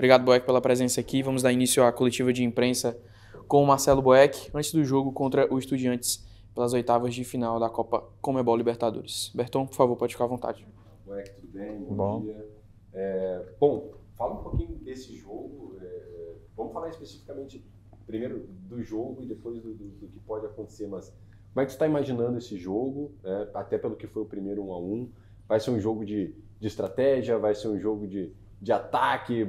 Obrigado, Boeck, pela presença aqui. Vamos dar início à coletiva de imprensa com o Marcelo Boeck, antes do jogo contra o Estudiantes, pelas oitavas de final da Copa Comebol Libertadores. Berton, por favor, pode ficar à vontade. Boeck, tudo bem? Bom, bom. dia. É, bom, fala um pouquinho desse jogo. É, vamos falar especificamente primeiro do jogo e depois do, do, do que pode acontecer, mas como é que você está imaginando esse jogo, né? até pelo que foi o primeiro 1 a 1 Vai ser um jogo de, de estratégia, vai ser um jogo de, de ataque,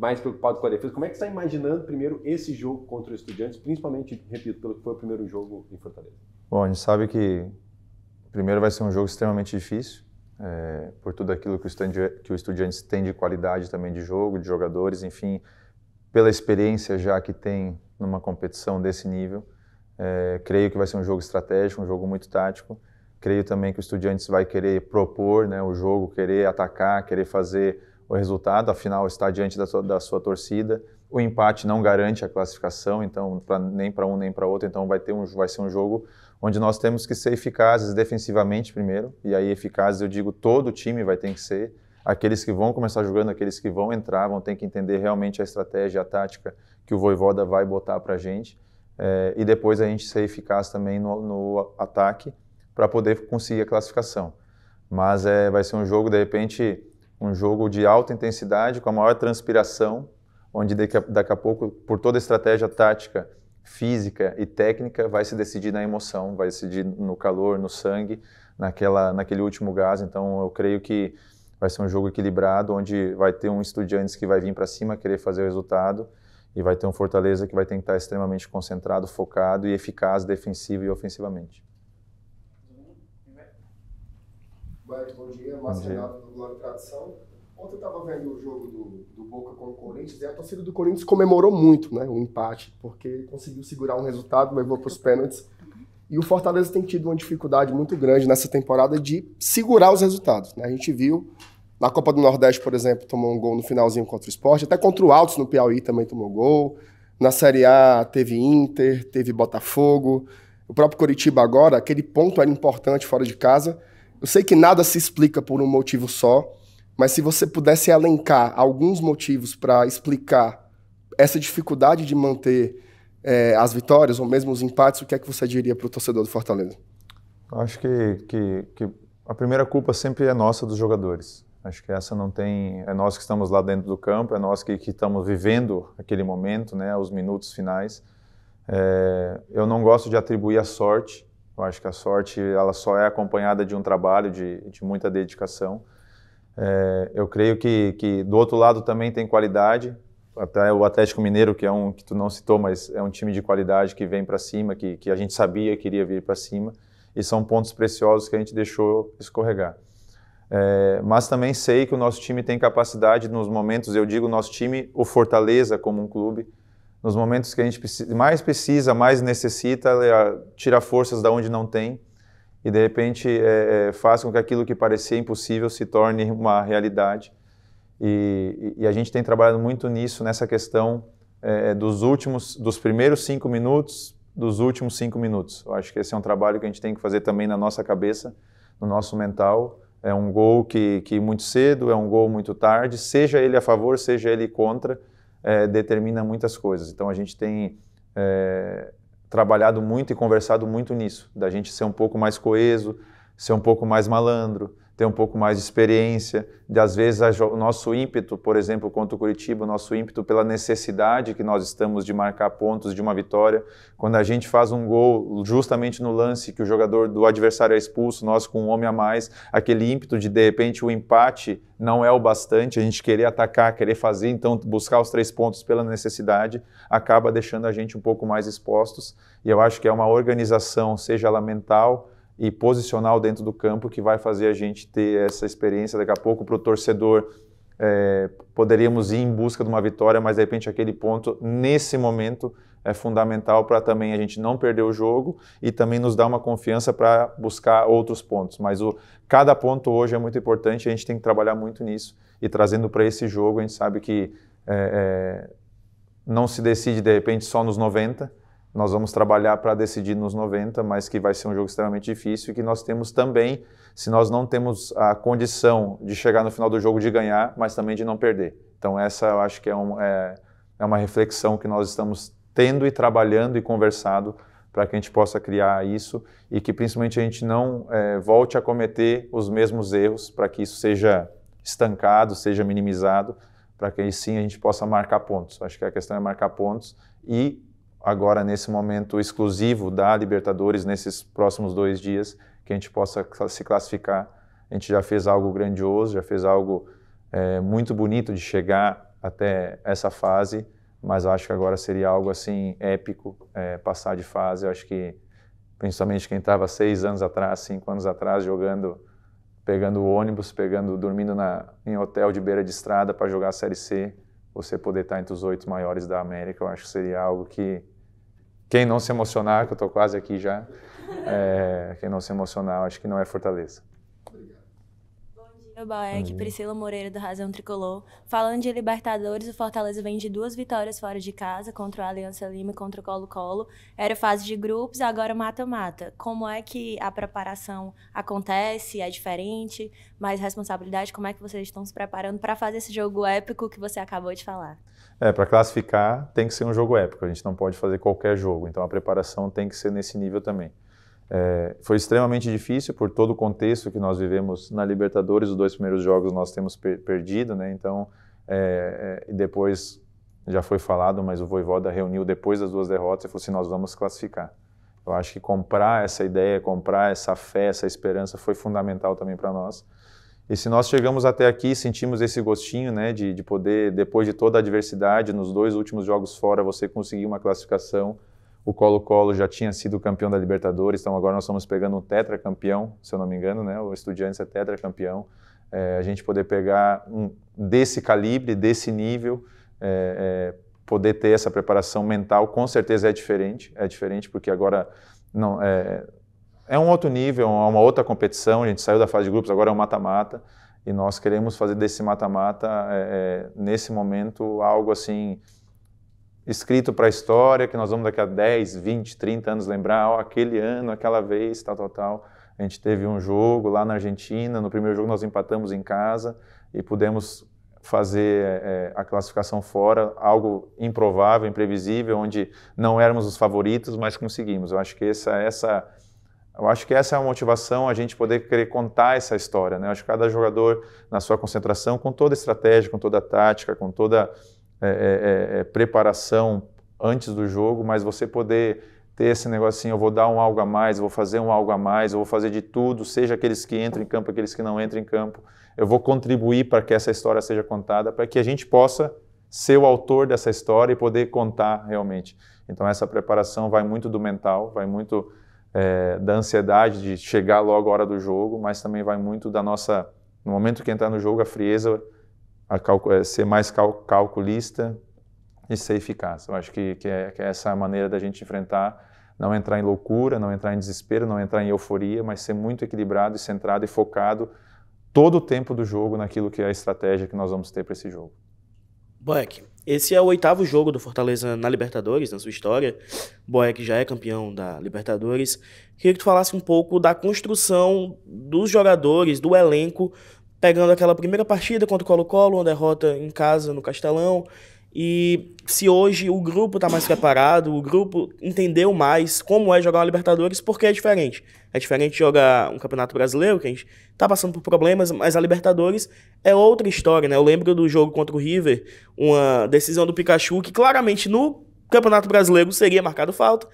mais preocupado com a defesa. Como é que você está imaginando primeiro esse jogo contra o Estudiantes, principalmente, repito, pelo que foi o primeiro jogo em Fortaleza? Bom, a gente sabe que primeiro vai ser um jogo extremamente difícil, é, por tudo aquilo que o, que o Estudiantes tem de qualidade também de jogo, de jogadores, enfim, pela experiência já que tem numa competição desse nível. É, creio que vai ser um jogo estratégico, um jogo muito tático. Creio também que o Estudiantes vai querer propor né, o jogo, querer atacar, querer fazer o resultado, afinal está diante da sua, da sua torcida. O empate não garante a classificação, então pra, nem para um nem para outro, então vai ter um vai ser um jogo onde nós temos que ser eficazes defensivamente primeiro, e aí eficazes eu digo todo time vai ter que ser, aqueles que vão começar jogando, aqueles que vão entrar, vão ter que entender realmente a estratégia, a tática que o Voivoda vai botar para a gente, é, e depois a gente ser eficaz também no, no ataque para poder conseguir a classificação. Mas é, vai ser um jogo, de repente, um jogo de alta intensidade, com a maior transpiração, onde daqui a, daqui a pouco, por toda a estratégia tática, física e técnica, vai se decidir na emoção, vai se decidir no calor, no sangue, naquela, naquele último gás. Então, eu creio que vai ser um jogo equilibrado, onde vai ter um estudante que vai vir para cima querer fazer o resultado e vai ter um Fortaleza que vai tentar extremamente concentrado, focado e eficaz defensivo e ofensivamente. Black, bom dia. Márcio Renato, do Glória e Tradição. Ontem eu estava vendo o jogo do, do Boca com o Corinthians e a torcida do Corinthians comemorou muito né, o empate, porque conseguiu segurar um resultado, levou para os pênaltis. E o Fortaleza tem tido uma dificuldade muito grande nessa temporada de segurar os resultados. Né? A gente viu na Copa do Nordeste, por exemplo, tomou um gol no finalzinho contra o esporte, até contra o Altos no Piauí também tomou gol. Na Série A teve Inter, teve Botafogo. O próprio Coritiba agora, aquele ponto era importante fora de casa eu sei que nada se explica por um motivo só, mas se você pudesse elencar alguns motivos para explicar essa dificuldade de manter é, as vitórias ou mesmo os empates, o que é que você diria para o torcedor do Fortaleza? Acho que, que, que a primeira culpa sempre é nossa dos jogadores. Acho que essa não tem. É nós que estamos lá dentro do campo, é nós que, que estamos vivendo aquele momento, né, os minutos finais. É, eu não gosto de atribuir a sorte eu acho que a sorte ela só é acompanhada de um trabalho, de, de muita dedicação. É, eu creio que, que do outro lado também tem qualidade. Até o Atlético Mineiro, que é um que tu não citou, mas é um time de qualidade que vem para cima, que, que a gente sabia que iria vir para cima. E são pontos preciosos que a gente deixou escorregar. É, mas também sei que o nosso time tem capacidade, nos momentos, eu digo nosso time, o Fortaleza como um clube, nos momentos que a gente mais precisa, mais necessita, é, tira forças da onde não tem e de repente é, é, faz com que aquilo que parecia impossível se torne uma realidade. E, e a gente tem trabalhado muito nisso, nessa questão é, é, dos últimos, dos primeiros cinco minutos, dos últimos cinco minutos. Eu acho que esse é um trabalho que a gente tem que fazer também na nossa cabeça, no nosso mental. É um gol que, que muito cedo, é um gol muito tarde, seja ele a favor, seja ele contra é, determina muitas coisas. Então a gente tem é, trabalhado muito e conversado muito nisso, da gente ser um pouco mais coeso, ser um pouco mais malandro, ter um pouco mais de experiência, de às vezes o nosso ímpeto, por exemplo, contra o Curitiba, o nosso ímpeto pela necessidade que nós estamos de marcar pontos de uma vitória. Quando a gente faz um gol justamente no lance que o jogador do adversário é expulso, nós com um homem a mais, aquele ímpeto de de repente o empate não é o bastante, a gente querer atacar, querer fazer, então buscar os três pontos pela necessidade, acaba deixando a gente um pouco mais expostos. E eu acho que é uma organização, seja ela mental, e posicional dentro do campo que vai fazer a gente ter essa experiência daqui a pouco para o torcedor. É, poderíamos ir em busca de uma vitória, mas de repente aquele ponto, nesse momento, é fundamental para também a gente não perder o jogo e também nos dar uma confiança para buscar outros pontos. Mas o, cada ponto hoje é muito importante, a gente tem que trabalhar muito nisso. E trazendo para esse jogo, a gente sabe que é, é, não se decide de repente só nos 90, nós vamos trabalhar para decidir nos 90, mas que vai ser um jogo extremamente difícil e que nós temos também, se nós não temos a condição de chegar no final do jogo de ganhar, mas também de não perder. Então essa eu acho que é, um, é, é uma reflexão que nós estamos tendo e trabalhando e conversado para que a gente possa criar isso e que principalmente a gente não é, volte a cometer os mesmos erros para que isso seja estancado, seja minimizado, para que aí sim a gente possa marcar pontos. Acho que a questão é marcar pontos e agora nesse momento exclusivo da Libertadores, nesses próximos dois dias, que a gente possa se classificar. A gente já fez algo grandioso, já fez algo é, muito bonito de chegar até essa fase, mas acho que agora seria algo assim épico é, passar de fase. Eu acho que principalmente quem estava seis anos atrás, cinco anos atrás jogando, pegando ônibus, pegando, dormindo na, em hotel de beira de estrada para jogar a série C, você poder estar tá entre os oito maiores da América, eu acho que seria algo que quem não se emocionar, que eu estou quase aqui já, é, quem não se emocionar, acho que não é fortaleza. Que uhum. Priscila Moreira do Razão Tricolor. Falando de Libertadores, o Fortaleza vem de duas vitórias fora de casa, contra o Aliança Lima e contra o Colo-Colo. Era fase de grupos, agora mata-mata. Como é que a preparação acontece? É diferente? Mais responsabilidade? Como é que vocês estão se preparando para fazer esse jogo épico que você acabou de falar? É, para classificar tem que ser um jogo épico. A gente não pode fazer qualquer jogo. Então a preparação tem que ser nesse nível também. É, foi extremamente difícil por todo o contexto que nós vivemos na Libertadores. Os dois primeiros jogos nós temos per perdido, né? Então, é, é, depois já foi falado, mas o Voivoda reuniu depois das duas derrotas e falou assim: nós vamos classificar. Eu acho que comprar essa ideia, comprar essa fé, essa esperança foi fundamental também para nós. E se nós chegamos até aqui, sentimos esse gostinho, né, de, de poder, depois de toda a adversidade, nos dois últimos jogos fora, você conseguir uma classificação o Colo-Colo já tinha sido campeão da Libertadores, então agora nós estamos pegando um tetracampeão, se eu não me engano, né? O Estudiantes é tetracampeão. É, a gente poder pegar um desse calibre, desse nível, é, é, poder ter essa preparação mental, com certeza é diferente. É diferente porque agora não é, é um outro nível, é uma outra competição. A gente saiu da fase de grupos, agora é um mata-mata. E nós queremos fazer desse mata-mata, é, é, nesse momento, algo assim escrito para a história, que nós vamos daqui a 10, 20, 30 anos lembrar, ó, aquele ano, aquela vez, tal, tal, tal. A gente teve um jogo lá na Argentina, no primeiro jogo nós empatamos em casa e pudemos fazer é, a classificação fora, algo improvável, imprevisível, onde não éramos os favoritos, mas conseguimos. Eu acho que essa, essa, eu acho que essa é a motivação, a gente poder querer contar essa história. Né? Eu acho que cada jogador, na sua concentração, com toda a estratégia, com toda a tática, com toda é é, é, é, preparação antes do jogo, mas você poder ter esse negocinho, eu vou dar um algo a mais, eu vou fazer um algo a mais, eu vou fazer de tudo, seja aqueles que entram em campo, aqueles que não entram em campo, eu vou contribuir para que essa história seja contada, para que a gente possa ser o autor dessa história e poder contar realmente. Então essa preparação vai muito do mental, vai muito é, da ansiedade de chegar logo a hora do jogo, mas também vai muito da nossa, no momento que entrar no jogo, a frieza eh, ser mais cal calculista e ser eficaz. Eu acho que, que, é, que é essa a maneira da gente enfrentar, não entrar em loucura, não entrar em desespero, não entrar em euforia, mas ser muito equilibrado e centrado e focado todo o tempo do jogo naquilo que é a estratégia que nós vamos ter para esse jogo. Boeck, esse é o oitavo jogo do Fortaleza na Libertadores, na sua história. Boeck já é campeão da Libertadores. Queria que tu falasse um pouco da construção dos jogadores, do elenco pegando aquela primeira partida contra o Colo-Colo, uma derrota em casa no Castelão. E se hoje o grupo está mais preparado, o grupo entendeu mais como é jogar uma Libertadores, porque é diferente. É diferente jogar um Campeonato Brasileiro, que a gente está passando por problemas, mas a Libertadores é outra história, né? Eu lembro do jogo contra o River, uma decisão do Pikachu que claramente no Campeonato Brasileiro seria marcado falta.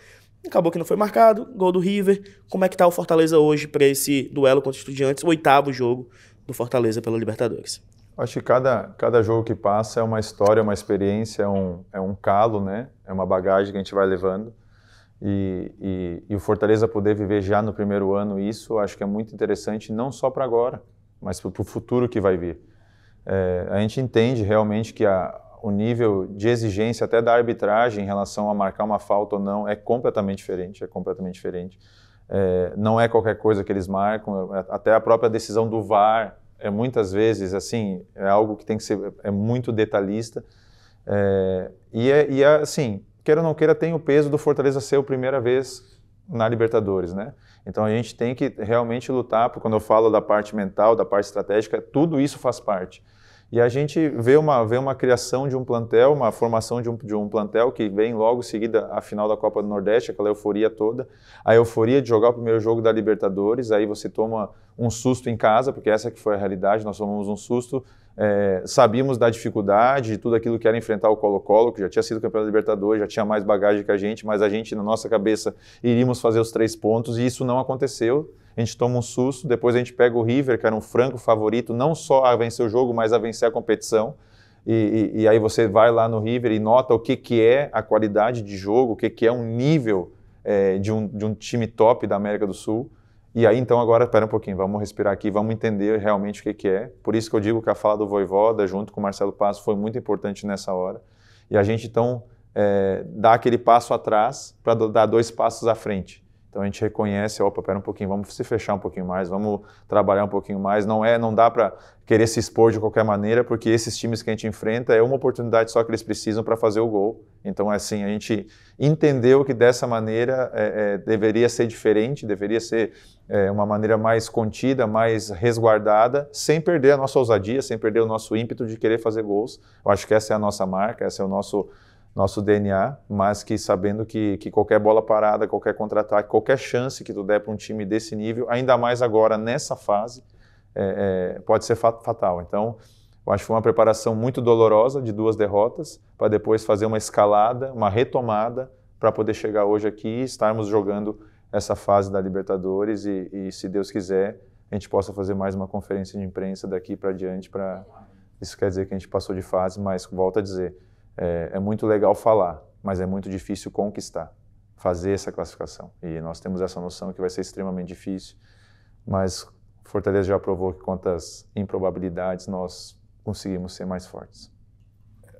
Acabou que não foi marcado, gol do River. Como é que tá o Fortaleza hoje para esse duelo contra o Estudiantes, o oitavo jogo do Fortaleza pela Libertadores. Acho que cada, cada jogo que passa é uma história, uma experiência, é um, é um calo, né? É uma bagagem que a gente vai levando. E, e, e o Fortaleza poder viver já no primeiro ano isso, acho que é muito interessante, não só para agora, mas para o futuro que vai vir. É, a gente entende realmente que a, o nível de exigência até da arbitragem em relação a marcar uma falta ou não é completamente diferente, é completamente diferente. É, não é qualquer coisa que eles marcam, é, até a própria decisão do VAR é muitas vezes assim, é algo que tem que ser é muito detalhista. É, e, é, e é, assim, queira ou não queira, tem o peso do Fortaleza ser a primeira vez na Libertadores, né? Então a gente tem que realmente lutar, porque quando eu falo da parte mental, da parte estratégica, tudo isso faz parte. E a gente vê uma, vê uma criação de um plantel, uma formação de um, de um plantel que vem logo em seguida a final da Copa do Nordeste, aquela euforia toda, a euforia de jogar o primeiro jogo da Libertadores, aí você toma um susto em casa, porque essa que foi a realidade, nós tomamos um susto, é, sabíamos da dificuldade, de tudo aquilo que era enfrentar o Colo-Colo, que já tinha sido campeão da Libertadores, já tinha mais bagagem que a gente, mas a gente, na nossa cabeça, iríamos fazer os três pontos, e isso não aconteceu, a gente toma um susto, depois a gente pega o River, que era um franco favorito, não só a vencer o jogo, mas a vencer a competição. E, e, e aí você vai lá no River e nota o que, que é a qualidade de jogo, o que, que é um nível é, de, um, de um time top da América do Sul. E aí, então, agora, espera um pouquinho, vamos respirar aqui, vamos entender realmente o que, que é. Por isso que eu digo que a fala do Voivoda, junto com o Marcelo Passo, foi muito importante nessa hora. E a gente, então, é, dá aquele passo atrás para dar dois passos à frente. Então a gente reconhece, opa, pera um pouquinho, vamos se fechar um pouquinho mais, vamos trabalhar um pouquinho mais. Não é, não dá para querer se expor de qualquer maneira, porque esses times que a gente enfrenta é uma oportunidade só que eles precisam para fazer o gol. Então é assim a gente entendeu que dessa maneira é, é, deveria ser diferente, deveria ser é, uma maneira mais contida, mais resguardada, sem perder a nossa ousadia, sem perder o nosso ímpeto de querer fazer gols. Eu acho que essa é a nossa marca, essa é o nosso nosso DNA, mas que sabendo que, que qualquer bola parada, qualquer contra-ataque, qualquer chance que tu der para um time desse nível, ainda mais agora nessa fase, é, é, pode ser fatal. Então, eu acho que foi uma preparação muito dolorosa de duas derrotas, para depois fazer uma escalada, uma retomada, para poder chegar hoje aqui e estarmos jogando essa fase da Libertadores e, e, se Deus quiser, a gente possa fazer mais uma conferência de imprensa daqui para diante para isso quer dizer que a gente passou de fase, mas volto a dizer, é, é muito legal falar, mas é muito difícil conquistar, fazer essa classificação. E nós temos essa noção que vai ser extremamente difícil, mas Fortaleza já provou que quantas improbabilidades nós conseguimos ser mais fortes.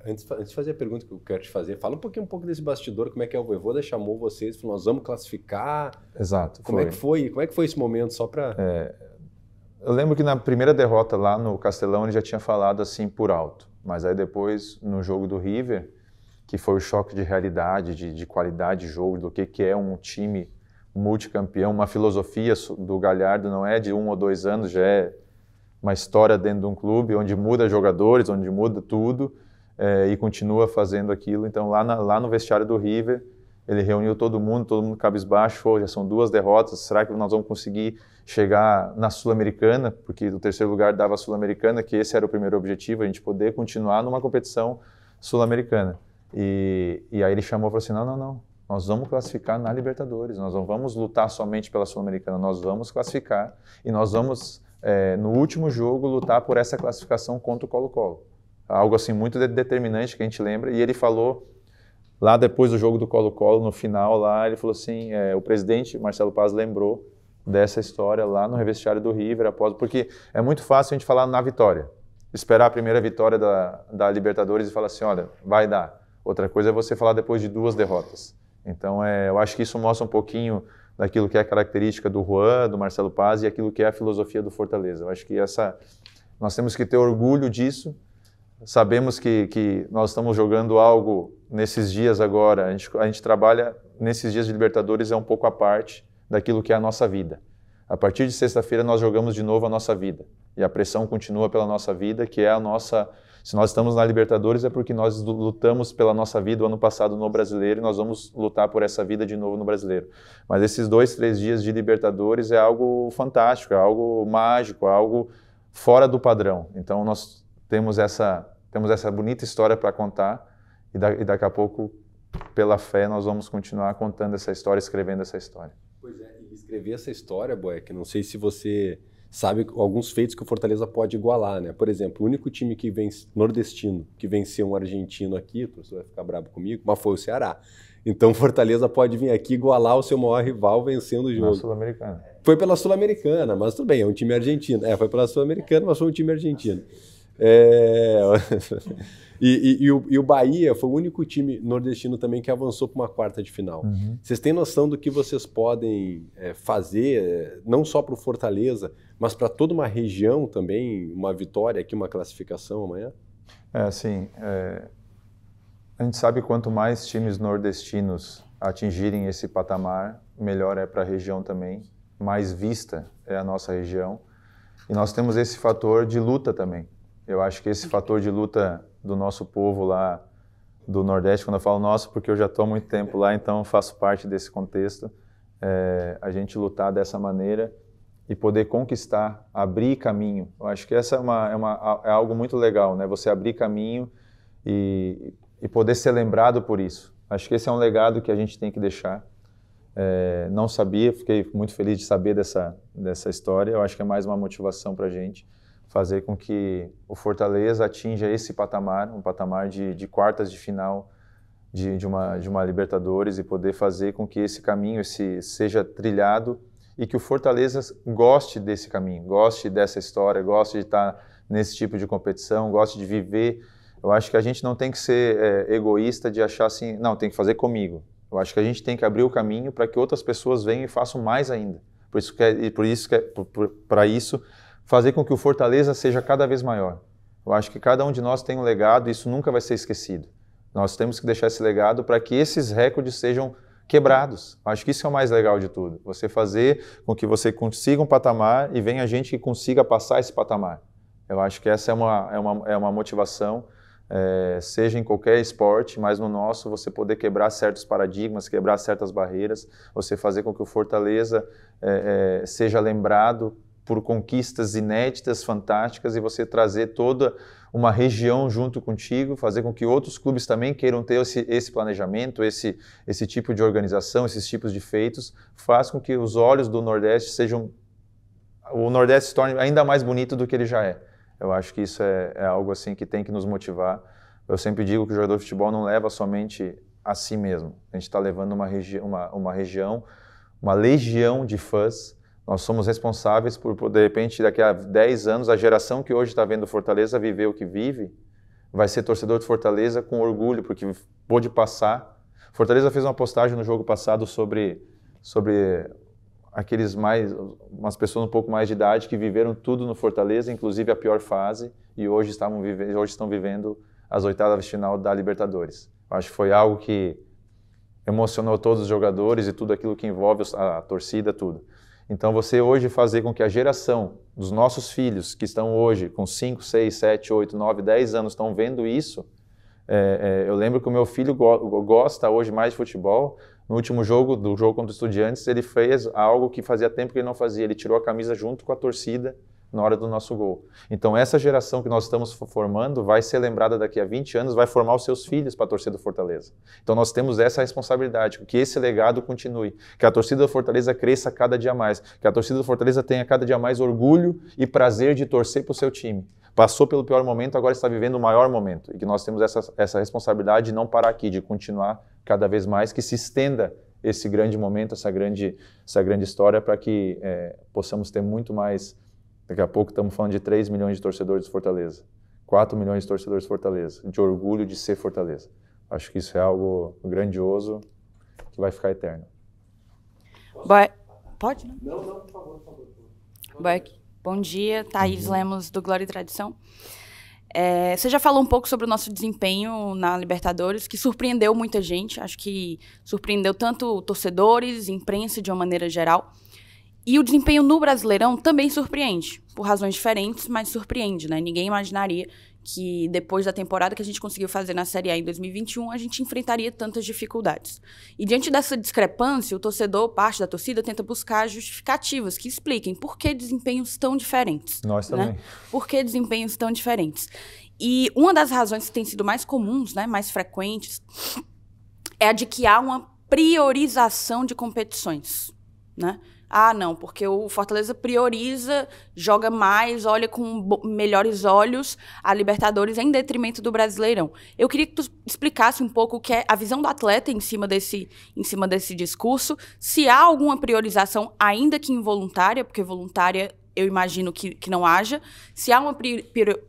Antes, antes de fazer a pergunta que eu quero te fazer, fala um pouquinho um pouco desse bastidor, como é que é o Voivoda chamou vocês, falou nós vamos classificar. Exato. Como é foi. é que foi? Como é que foi esse momento só para é, Eu lembro que na primeira derrota lá no Castelão ele já tinha falado assim por alto. Mas aí depois, no jogo do River, que foi o choque de realidade, de, de qualidade de jogo, do que, que é um time multicampeão, uma filosofia do Galhardo não é de um ou dois anos, já é uma história dentro de um clube onde muda jogadores, onde muda tudo é, e continua fazendo aquilo. Então lá, na, lá no vestiário do River ele reuniu todo mundo, todo mundo cabisbaixo, já são duas derrotas, será que nós vamos conseguir chegar na Sul-Americana? Porque o terceiro lugar dava a Sul-Americana, que esse era o primeiro objetivo, a gente poder continuar numa competição Sul-Americana. E, e aí ele chamou e falou assim, não, não, não, nós vamos classificar na Libertadores, nós não vamos lutar somente pela Sul-Americana, nós vamos classificar e nós vamos, é, no último jogo, lutar por essa classificação contra o Colo-Colo. Algo assim muito determinante que a gente lembra, e ele falou Lá depois do jogo do Colo-Colo, no final lá, ele falou assim, é, o presidente Marcelo Paz lembrou dessa história lá no revestiário do River, após, porque é muito fácil a gente falar na vitória, esperar a primeira vitória da, da Libertadores e falar assim, olha, vai dar. Outra coisa é você falar depois de duas derrotas. Então, é, eu acho que isso mostra um pouquinho daquilo que é a característica do Juan, do Marcelo Paz e aquilo que é a filosofia do Fortaleza. Eu acho que essa nós temos que ter orgulho disso Sabemos que, que nós estamos jogando algo nesses dias agora, a gente, a gente trabalha nesses dias de Libertadores, é um pouco a parte daquilo que é a nossa vida. A partir de sexta-feira nós jogamos de novo a nossa vida. E a pressão continua pela nossa vida, que é a nossa. Se nós estamos na Libertadores é porque nós lutamos pela nossa vida o ano passado no Brasileiro e nós vamos lutar por essa vida de novo no Brasileiro. Mas esses dois, três dias de Libertadores é algo fantástico, é algo mágico, é algo fora do padrão. Então nós temos essa temos essa bonita história para contar e, da, e, daqui a pouco, pela fé, nós vamos continuar contando essa história, escrevendo essa história. Pois é, e escrever essa história, Boeck, não sei se você sabe alguns feitos que o Fortaleza pode igualar, né? Por exemplo, o único time que vence, nordestino que venceu um argentino aqui, o professor vai ficar bravo comigo, mas foi o Ceará. Então, Fortaleza pode vir aqui igualar o seu maior rival vencendo o jogo. Na Sul-Americana. Foi pela Sul-Americana, mas tudo bem, é um time argentino. É, foi pela Sul-Americana, mas foi um time argentino. Nossa. É... e, e, e, o, e, o, Bahia foi o único time nordestino também que avançou para uma quarta de final. Uhum. Vocês têm noção do que vocês podem é, fazer, é, não só para o Fortaleza, mas para toda uma região também, uma vitória aqui, uma classificação amanhã? É, assim, é... a gente sabe quanto mais times nordestinos atingirem esse patamar, melhor é para a região também, mais vista é a nossa região. E nós temos esse fator de luta também. Eu acho que esse fator de luta do nosso povo lá do Nordeste, quando eu falo nosso, porque eu já estou há muito tempo lá, então faço parte desse contexto, é, a gente lutar dessa maneira e poder conquistar, abrir caminho. Eu acho que essa é, uma, é, uma, é algo muito legal, né? Você abrir caminho e, e poder ser lembrado por isso. Acho que esse é um legado que a gente tem que deixar. É, não sabia, fiquei muito feliz de saber dessa, dessa história. Eu acho que é mais uma motivação para a gente fazer com que o Fortaleza atinja esse patamar, um patamar de, de quartas de final de, de, uma, de uma Libertadores e poder fazer com que esse caminho esse, seja trilhado e que o Fortaleza goste desse caminho, goste dessa história, goste de estar nesse tipo de competição, goste de viver. Eu acho que a gente não tem que ser é, egoísta de achar assim, não, tem que fazer comigo. Eu acho que a gente tem que abrir o caminho para que outras pessoas venham e façam mais ainda. Por isso que, é, e por isso que, é, para isso fazer com que o Fortaleza seja cada vez maior. Eu acho que cada um de nós tem um legado e isso nunca vai ser esquecido. Nós temos que deixar esse legado para que esses recordes sejam quebrados. Acho que isso é o mais legal de tudo. Você fazer com que você consiga um patamar e venha gente que consiga passar esse patamar. Eu acho que essa é uma, é uma, é uma motivação, é, seja em qualquer esporte, mas no nosso, você poder quebrar certos paradigmas, quebrar certas barreiras, você fazer com que o Fortaleza é, é seja lembrado por conquistas inéditas, fantásticas e você trazer toda uma região junto contigo, fazer com que outros clubes também queiram ter esse, esse planejamento, esse, esse tipo de organização, esses tipos de feitos, faz com que os olhos do Nordeste sejam. O Nordeste se torne ainda mais bonito do que ele já é. Eu acho que isso é, é algo assim que tem que nos motivar. Eu sempre digo que o jogador de futebol não leva somente a si mesmo. A gente está levando uma, regi uma, uma região, uma legião de fãs nós somos responsáveis por, de repente, daqui a 10 anos, a geração que hoje está vendo Fortaleza viver o que vive, vai ser torcedor de Fortaleza com orgulho, porque pôde passar. Fortaleza fez uma postagem no jogo passado sobre, sobre aqueles mais, umas pessoas um pouco mais de idade que viveram tudo no Fortaleza, inclusive a pior fase, e hoje, estavam hoje estão vivendo as oitavas de final da Libertadores. Acho que foi algo que emocionou todos os jogadores e tudo aquilo que envolve a torcida, tudo. Então, você hoje fazer com que a geração dos nossos filhos, que estão hoje com 5, 6, 7, 8, 9, 10 anos, estão vendo isso. É, é, eu lembro que o meu filho go gosta hoje mais de futebol. No último jogo, do jogo contra os Estudiantes, ele fez algo que fazia tempo que ele não fazia. Ele tirou a camisa junto com a torcida na hora do nosso gol. Então, essa geração que nós estamos formando vai ser lembrada daqui a 20 anos, vai formar os seus filhos para a torcida do Fortaleza. Então, nós temos essa responsabilidade, que esse legado continue, que a torcida do Fortaleza cresça cada dia mais, que a torcida do Fortaleza tenha cada dia mais orgulho e prazer de torcer para o seu time. Passou pelo pior momento, agora está vivendo o maior momento. E que nós temos essa, essa responsabilidade de não parar aqui, de continuar cada vez mais, que se estenda esse grande momento, essa grande, essa grande história, para que é, possamos ter muito mais Daqui a pouco estamos falando de 3 milhões de torcedores de Fortaleza, 4 milhões de torcedores de Fortaleza, de orgulho de ser Fortaleza. Acho que isso é algo grandioso que vai ficar eterno. Boa... Pode? Né? Não, não, por favor, por favor. Boa... Bom dia, Thaís uhum. Lemos, do Glória e Tradição. É, você já falou um pouco sobre o nosso desempenho na Libertadores, que surpreendeu muita gente. Acho que surpreendeu tanto torcedores, imprensa de uma maneira geral. E o desempenho no Brasileirão também surpreende, por razões diferentes, mas surpreende, né? Ninguém imaginaria que depois da temporada que a gente conseguiu fazer na Série A em 2021, a gente enfrentaria tantas dificuldades. E diante dessa discrepância, o torcedor, parte da torcida, tenta buscar justificativas que expliquem por que desempenhos tão diferentes. Nós né? também. Né? Por que desempenhos tão diferentes. E uma das razões que tem sido mais comuns, né, mais frequentes, é a de que há uma priorização de competições, né? Ah, não, porque o Fortaleza prioriza, joga mais, olha com melhores olhos a Libertadores em detrimento do Brasileirão. Eu queria que tu explicasse um pouco o que é a visão do atleta em cima desse, em cima desse discurso, se há alguma priorização, ainda que involuntária, porque voluntária eu imagino que, que não haja, se há uma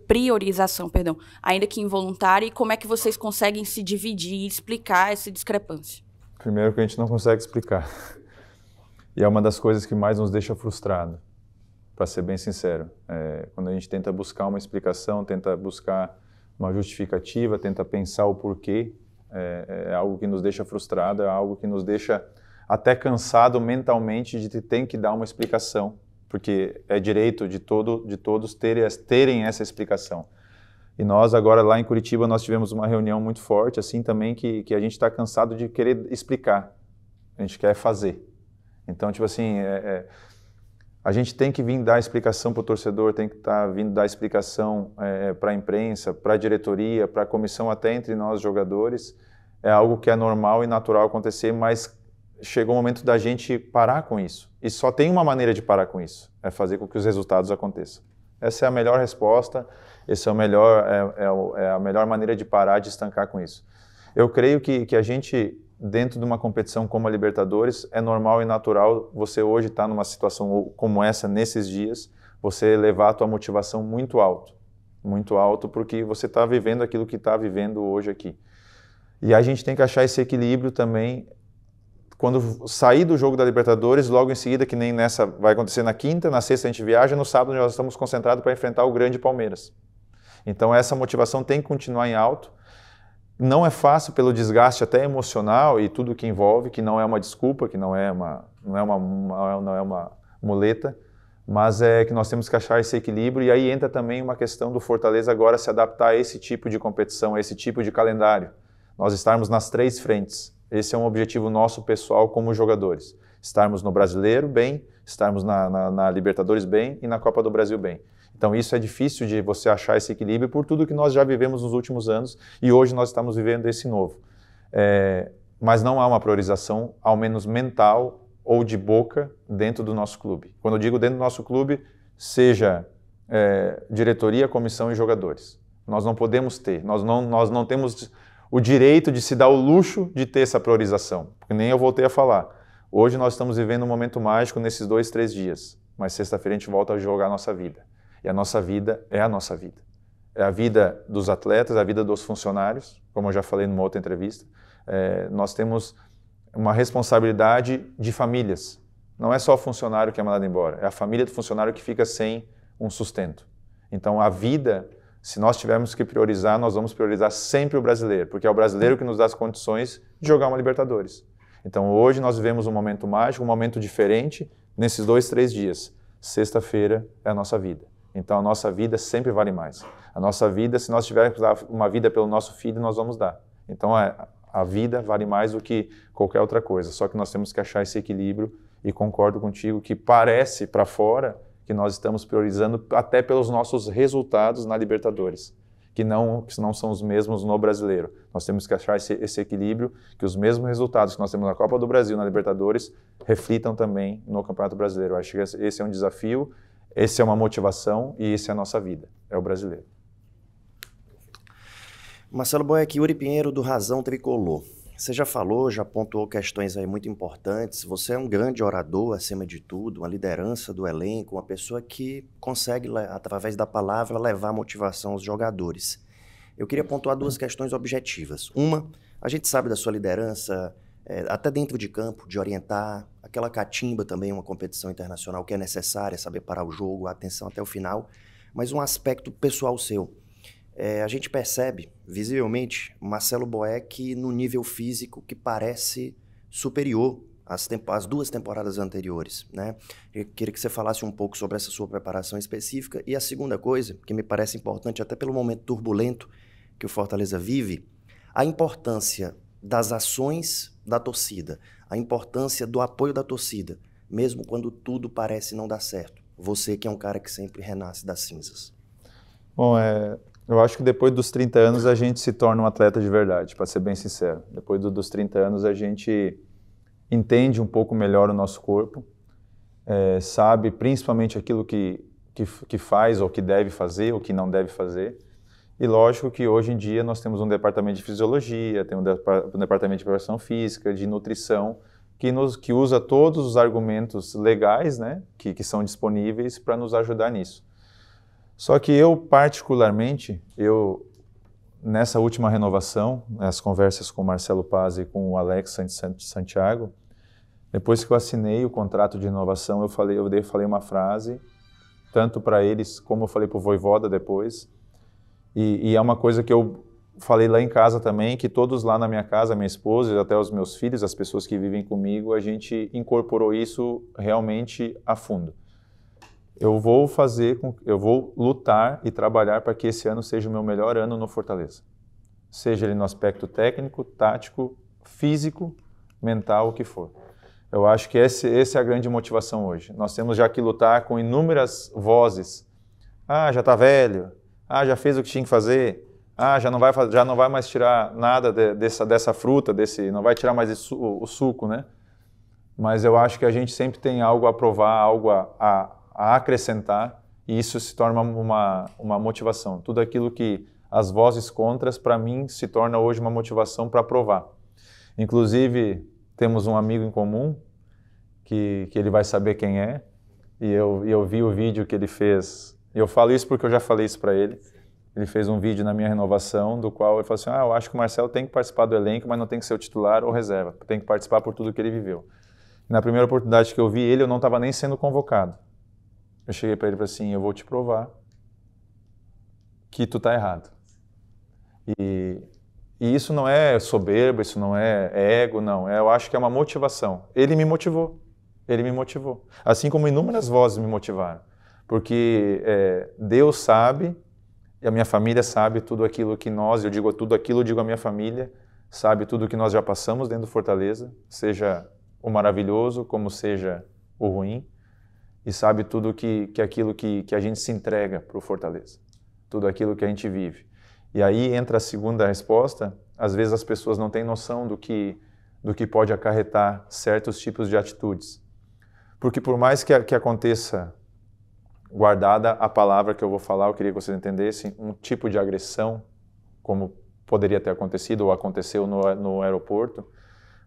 priorização, perdão, ainda que involuntária, e como é que vocês conseguem se dividir e explicar essa discrepância? Primeiro que a gente não consegue explicar. E é uma das coisas que mais nos deixa frustrado, para ser bem sincero. É, quando a gente tenta buscar uma explicação, tenta buscar uma justificativa, tenta pensar o porquê, é, é algo que nos deixa frustrado, é algo que nos deixa até cansado mentalmente de ter que dar uma explicação, porque é direito de, todo, de todos terem, terem essa explicação. E nós agora lá em Curitiba nós tivemos uma reunião muito forte, assim também que, que a gente está cansado de querer explicar, a gente quer fazer. Então, tipo assim, é, é, a gente tem que vir dar explicação para o torcedor, tem que estar tá vindo dar explicação é, é para a imprensa, para a diretoria, para a comissão, até entre nós jogadores. É algo que é normal e natural acontecer, mas chegou o momento da gente parar com isso. E só tem uma maneira de parar com isso: é fazer com que os resultados aconteçam. Essa é a melhor resposta, essa é, é, é, é a melhor maneira de parar de estancar com isso. Eu creio que, que a gente dentro de uma competição como a Libertadores, é normal e natural você hoje estar tá numa situação como essa nesses dias, você levar a tua motivação muito alto, muito alto, porque você está vivendo aquilo que está vivendo hoje aqui. E a gente tem que achar esse equilíbrio também quando sair do jogo da Libertadores, logo em seguida, que nem nessa vai acontecer na quinta, na sexta a gente viaja, no sábado nós estamos concentrados para enfrentar o grande Palmeiras. Então essa motivação tem que continuar em alto não é fácil pelo desgaste até emocional e tudo que envolve, que não é uma desculpa, que não é uma, não é uma, uma é, não é uma muleta, mas é que nós temos que achar esse equilíbrio e aí entra também uma questão do Fortaleza agora se adaptar a esse tipo de competição, a esse tipo de calendário. Nós estarmos nas três frentes. Esse é um objetivo nosso pessoal como jogadores. Estarmos no Brasileiro bem, estarmos na, na, na Libertadores bem e na Copa do Brasil bem. Então, isso é difícil de você achar esse equilíbrio por tudo que nós já vivemos nos últimos anos e hoje nós estamos vivendo esse novo. É, mas não há uma priorização, ao menos mental ou de boca, dentro do nosso clube. Quando eu digo dentro do nosso clube, seja é, diretoria, comissão e jogadores. Nós não podemos ter, nós não, nós não temos o direito de se dar o luxo de ter essa priorização. Porque nem eu voltei a falar. Hoje nós estamos vivendo um momento mágico nesses dois, três dias, mas sexta-feira a gente volta a jogar a nossa vida. E a nossa vida é a nossa vida. É a vida dos atletas, é a vida dos funcionários, como eu já falei numa outra entrevista. É, nós temos uma responsabilidade de famílias. Não é só o funcionário que é mandado embora, é a família do funcionário que fica sem um sustento. Então, a vida, se nós tivermos que priorizar, nós vamos priorizar sempre o brasileiro, porque é o brasileiro que nos dá as condições de jogar uma Libertadores. Então, hoje nós vivemos um momento mágico, um momento diferente nesses dois, três dias. Sexta-feira é a nossa vida. Então a nossa vida sempre vale mais. A nossa vida, se nós tivermos uma vida pelo nosso filho, nós vamos dar. Então a, é, a vida vale mais do que qualquer outra coisa. Só que nós temos que achar esse equilíbrio e concordo contigo que parece para fora que nós estamos priorizando até pelos nossos resultados na Libertadores, que não, que não são os mesmos no brasileiro. Nós temos que achar esse, esse equilíbrio, que os mesmos resultados que nós temos na Copa do Brasil, na Libertadores, reflitam também no Campeonato Brasileiro. Eu acho que esse é um desafio essa é uma motivação e essa é a nossa vida, é o brasileiro. Marcelo Boeck, Yuri Pinheiro do Razão Tricolor. Você já falou, já pontuou questões aí muito importantes. Você é um grande orador, acima de tudo, uma liderança do elenco, uma pessoa que consegue, através da palavra, levar motivação aos jogadores. Eu queria pontuar duas questões objetivas. Uma, a gente sabe da sua liderança é, até dentro de campo, de orientar. Aquela catimba também, é uma competição internacional que é necessária, saber parar o jogo, a atenção até o final, mas um aspecto pessoal seu. É, a gente percebe, visivelmente, Marcelo Boeck no nível físico que parece superior às, às duas temporadas anteriores. Né? Eu queria que você falasse um pouco sobre essa sua preparação específica. E a segunda coisa, que me parece importante, até pelo momento turbulento que o Fortaleza vive, a importância das ações da torcida, a importância do apoio da torcida, mesmo quando tudo parece não dar certo. Você que é um cara que sempre renasce das cinzas. Bom, é, eu acho que depois dos 30 anos a gente se torna um atleta de verdade, para ser bem sincero. Depois do, dos 30 anos a gente entende um pouco melhor o nosso corpo, é, sabe principalmente aquilo que, que, que faz ou que deve fazer ou que não deve fazer. E lógico que hoje em dia nós temos um departamento de fisiologia, tem um departamento de preparação física, de nutrição, que, nos, que usa todos os argumentos legais né, que, que são disponíveis para nos ajudar nisso. Só que eu, particularmente, eu nessa última renovação, as conversas com o Marcelo Paz e com o Alex Santiago, depois que eu assinei o contrato de renovação, eu falei, eu falei uma frase, tanto para eles como eu falei para o Voivoda depois, e, e, é uma coisa que eu falei lá em casa também, que todos lá na minha casa, minha esposa, até os meus filhos, as pessoas que vivem comigo, a gente incorporou isso realmente a fundo. Eu vou fazer, com, eu vou lutar e trabalhar para que esse ano seja o meu melhor ano no Fortaleza. Seja ele no aspecto técnico, tático, físico, mental, o que for. Eu acho que esse, essa é a grande motivação hoje. Nós temos já que lutar com inúmeras vozes. Ah, já está velho. Ah, já fez o que tinha que fazer. Ah, já não vai, já não vai mais tirar nada de, dessa, dessa fruta, desse, não vai tirar mais o, o, suco, né? Mas eu acho que a gente sempre tem algo a provar, algo a, a, a acrescentar, e isso se torna uma, uma motivação. Tudo aquilo que as vozes contras, para mim, se torna hoje uma motivação para provar. Inclusive, temos um amigo em comum, que, que ele vai saber quem é, e eu, e eu vi o vídeo que ele fez e eu falo isso porque eu já falei isso para ele. Ele fez um vídeo na minha renovação, do qual ele falou assim: Ah, eu acho que o Marcelo tem que participar do elenco, mas não tem que ser o titular ou reserva. Tem que participar por tudo que ele viveu. Na primeira oportunidade que eu vi ele, eu não estava nem sendo convocado. Eu cheguei para ele e falei assim: Eu vou te provar que tu tá errado. E, e isso não é soberba, isso não é, é ego, não. É, eu acho que é uma motivação. Ele me motivou. Ele me motivou. Assim como inúmeras vozes me motivaram porque é, Deus sabe e a minha família sabe tudo aquilo que nós, eu digo tudo aquilo, eu digo a minha família, sabe tudo que nós já passamos dentro do Fortaleza, seja o maravilhoso como seja o ruim, e sabe tudo que, que aquilo que, que a gente se entrega para o Fortaleza, tudo aquilo que a gente vive. E aí entra a segunda resposta, às vezes as pessoas não têm noção do que, do que pode acarretar certos tipos de atitudes. Porque por mais que, que aconteça guardada a palavra que eu vou falar, eu queria que vocês entendessem um tipo de agressão, como poderia ter acontecido ou aconteceu no, no aeroporto,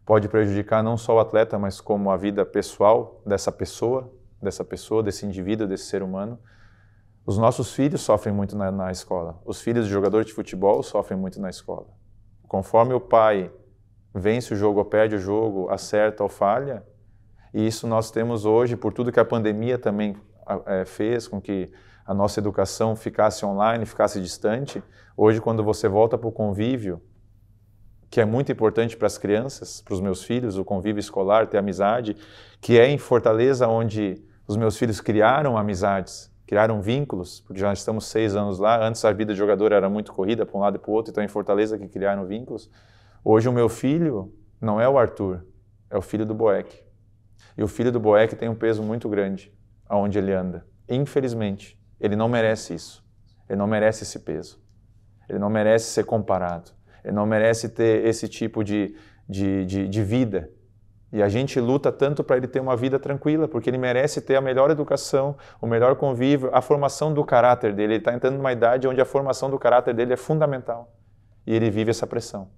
pode prejudicar não só o atleta, mas como a vida pessoal dessa pessoa, dessa pessoa, desse indivíduo, desse ser humano. Os nossos filhos sofrem muito na, na escola. Os filhos de jogador de futebol sofrem muito na escola. Conforme o pai vence o jogo ou perde o jogo, acerta ou falha, e isso nós temos hoje, por tudo que a pandemia também é, fez com que a nossa educação ficasse online, ficasse distante. Hoje, quando você volta para o convívio, que é muito importante para as crianças, para os meus filhos, o convívio escolar, ter amizade, que é em Fortaleza onde os meus filhos criaram amizades, criaram vínculos, porque já estamos seis anos lá. Antes a vida de jogador era muito corrida para um lado e para o outro, então é em Fortaleza que criaram vínculos. Hoje o meu filho não é o Arthur, é o filho do Boeck. E o filho do Boeck tem um peso muito grande aonde ele anda. Infelizmente, ele não merece isso. Ele não merece esse peso. Ele não merece ser comparado. Ele não merece ter esse tipo de, de, de, de vida. E a gente luta tanto para ele ter uma vida tranquila, porque ele merece ter a melhor educação, o melhor convívio, a formação do caráter dele. Ele está entrando numa idade onde a formação do caráter dele é fundamental. E ele vive essa pressão,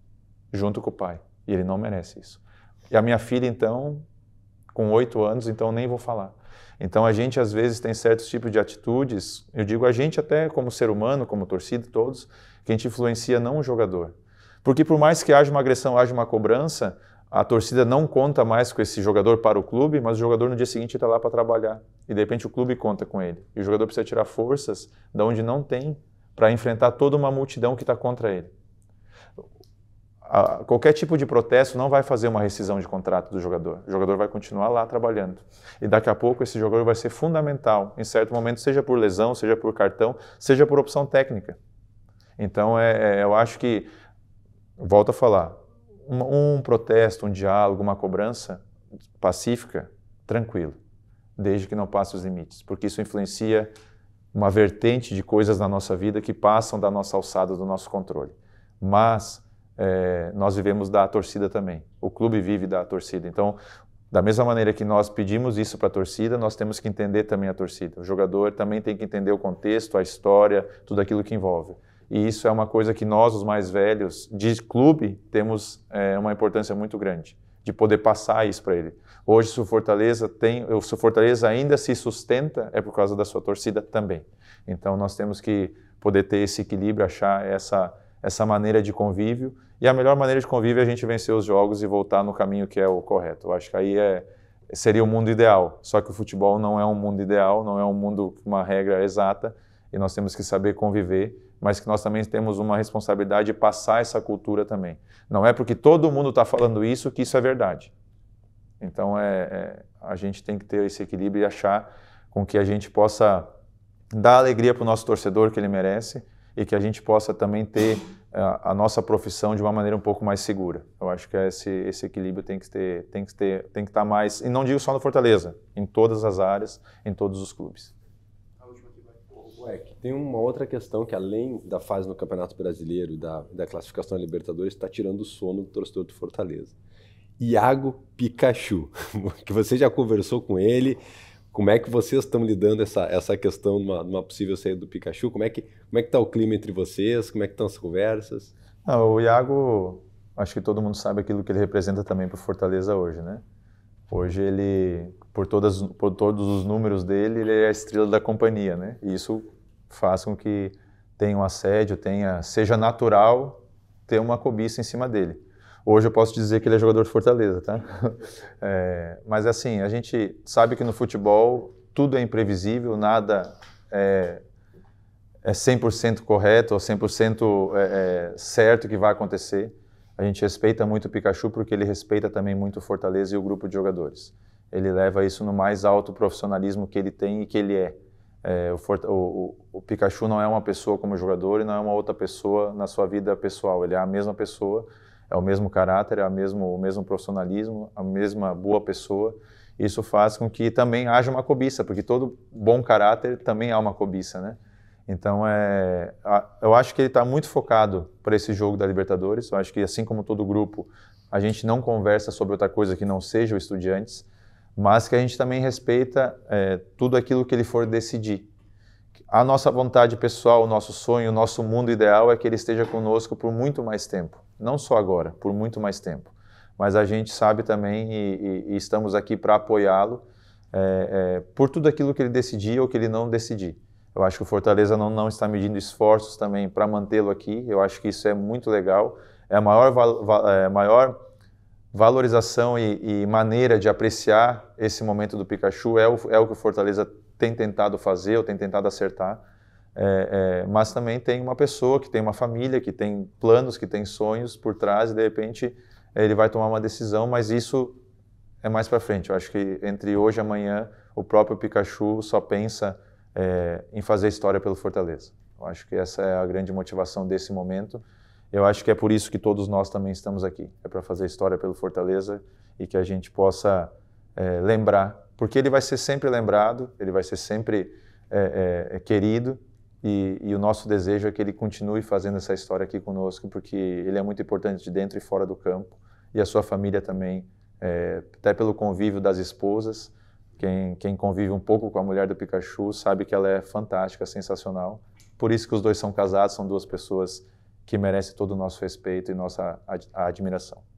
junto com o pai. E ele não merece isso. E a minha filha, então, com oito anos, então nem vou falar. Então a gente às vezes tem certos tipos de atitudes, eu digo a gente até como ser humano, como torcida, todos, que a gente influencia não o jogador. Porque por mais que haja uma agressão, haja uma cobrança, a torcida não conta mais com esse jogador para o clube, mas o jogador no dia seguinte está lá para trabalhar. E de repente o clube conta com ele. E o jogador precisa tirar forças da onde não tem para enfrentar toda uma multidão que está contra ele qualquer tipo de protesto não vai fazer uma rescisão de contrato do jogador. O jogador vai continuar lá trabalhando. E daqui a pouco esse jogador vai ser fundamental, em certo momento, seja por lesão, seja por cartão, seja por opção técnica. Então, é, é eu acho que, volto a falar, um, um protesto, um diálogo, uma cobrança pacífica, tranquilo, desde que não passe os limites, porque isso influencia uma vertente de coisas na nossa vida que passam da nossa alçada, do nosso controle. Mas é, nós vivemos da torcida também. O clube vive da torcida. Então, da mesma maneira que nós pedimos isso para a torcida, nós temos que entender também a torcida. O jogador também tem que entender o contexto, a história, tudo aquilo que envolve. E isso é uma coisa que nós, os mais velhos de clube, temos é, uma importância muito grande de poder passar isso para ele. Hoje, se o Fortaleza tem, se o Fortaleza ainda se sustenta, é por causa da sua torcida também. Então, nós temos que poder ter esse equilíbrio, achar essa essa maneira de convívio. E a melhor maneira de convívio é a gente vencer os jogos e voltar no caminho que é o correto. Eu acho que aí é, seria o mundo ideal. Só que o futebol não é um mundo ideal, não é um mundo com uma regra exata e nós temos que saber conviver, mas que nós também temos uma responsabilidade de passar essa cultura também. Não é porque todo mundo está falando isso que isso é verdade. Então é, é, a gente tem que ter esse equilíbrio e achar com que a gente possa dar alegria para o nosso torcedor que ele merece, e que a gente possa também ter a, eh, a nossa profissão de uma maneira um pouco mais segura. Eu acho que é esse, esse equilíbrio tem que ter, tem que ter, tem que estar tá mais, e não digo só no Fortaleza, em todas as áreas, em todos os clubes. Ué, tem uma outra questão que, além da fase no Campeonato Brasileiro, da, da classificação da Libertadores, está tirando o sono do torcedor do Fortaleza. Iago Pikachu, que você já conversou com ele, como é que vocês estão lidando essa, essa questão de uma, de uma possível saída do Pikachu? Como é que como é que está o clima entre vocês? Como é que estão as conversas? Não, ah, o Iago, acho que todo mundo sabe aquilo que ele representa também para Fortaleza hoje, né? Hoje ele, por, todas, por todos os números dele, ele é a estrela da companhia, né? E isso faz com que tenha um assédio, tenha, seja natural ter uma cobiça em cima dele. Hoje eu posso dizer que ele é jogador de Fortaleza, tá? É, mas assim, a gente sabe que no futebol tudo é imprevisível, nada é, é 100% correto ou 100% é, é, certo que vai acontecer. A gente respeita muito o Pikachu porque ele respeita também muito o Fortaleza e o grupo de jogadores. Ele leva isso no mais alto profissionalismo que ele tem e que ele é. É, o, o, o, Pikachu não é uma pessoa como jogador e não é uma outra pessoa na sua vida pessoal. Ele é a mesma pessoa é o mesmo caráter, é o mesmo, o mesmo profissionalismo, a mesma boa pessoa. Isso faz com que também haja uma cobiça, porque todo bom caráter também há uma cobiça, né? Então, é, a, eu acho que ele está muito focado para esse jogo da Libertadores. Eu acho que, assim como todo grupo, a gente não conversa sobre outra coisa que não seja o Estudiantes, mas que a gente também respeita é, tudo aquilo que ele for decidir. A nossa vontade pessoal, o nosso sonho, o nosso mundo ideal é que ele esteja conosco por muito mais tempo não só agora, por muito mais tempo. Mas a gente sabe também e, e, e estamos aqui para apoiá-lo é, é, por tudo aquilo que ele decidir ou que ele não decidir. Eu acho que o Fortaleza não, não está medindo esforços também para mantê-lo aqui. Eu acho que isso é muito legal. É a maior, val, é, maior valorização e, e, maneira de apreciar esse momento do Pikachu é o, é o que o Fortaleza tem tentado fazer ou tem tentado acertar. É, é, mas também tem uma pessoa que tem uma família, que tem planos, que tem sonhos por trás e de repente ele vai tomar uma decisão, mas isso é mais para frente. Eu acho que entre hoje e amanhã o próprio Pikachu só pensa é, em fazer história pelo Fortaleza. Eu acho que essa é a grande motivação desse momento. Eu acho que é por isso que todos nós também estamos aqui. É para fazer história pelo Fortaleza e que a gente possa é, lembrar, porque ele vai ser sempre lembrado, ele vai ser sempre é, é, é querido e, e, o nosso desejo é que ele continue fazendo essa história aqui conosco, porque ele é muito importante de dentro e fora do campo, e a sua família também, é, até pelo convívio das esposas. Quem, quem convive um pouco com a mulher do Pikachu sabe que ela é fantástica, sensacional. Por isso que os dois são casados, são duas pessoas que merecem todo o nosso respeito e nossa a admiração.